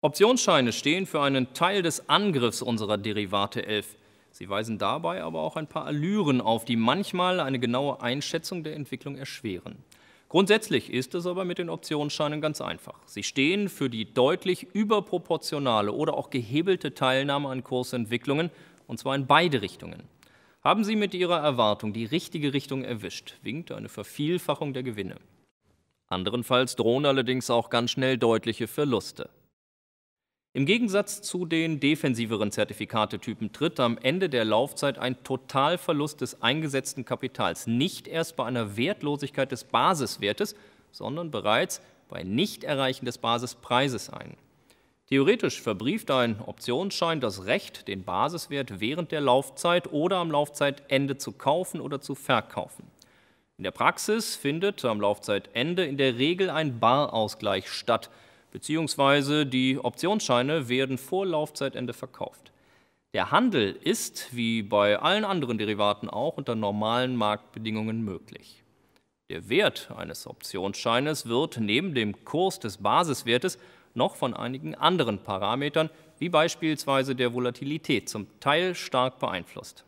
Optionsscheine stehen für einen Teil des Angriffs unserer Derivate 11. Sie weisen dabei aber auch ein paar Allüren auf, die manchmal eine genaue Einschätzung der Entwicklung erschweren. Grundsätzlich ist es aber mit den Optionsscheinen ganz einfach. Sie stehen für die deutlich überproportionale oder auch gehebelte Teilnahme an Kursentwicklungen, und zwar in beide Richtungen. Haben Sie mit Ihrer Erwartung die richtige Richtung erwischt, winkt eine Vervielfachung der Gewinne. Anderenfalls drohen allerdings auch ganz schnell deutliche Verluste. Im Gegensatz zu den defensiveren Zertifikatetypen tritt am Ende der Laufzeit ein Totalverlust des eingesetzten Kapitals nicht erst bei einer Wertlosigkeit des Basiswertes, sondern bereits bei Nichterreichen des Basispreises ein. Theoretisch verbrieft ein Optionsschein das Recht, den Basiswert während der Laufzeit oder am Laufzeitende zu kaufen oder zu verkaufen. In der Praxis findet am Laufzeitende in der Regel ein Barausgleich statt – beziehungsweise die Optionsscheine werden vor Laufzeitende verkauft. Der Handel ist, wie bei allen anderen Derivaten auch, unter normalen Marktbedingungen möglich. Der Wert eines Optionsscheines wird neben dem Kurs des Basiswertes noch von einigen anderen Parametern, wie beispielsweise der Volatilität, zum Teil stark beeinflusst.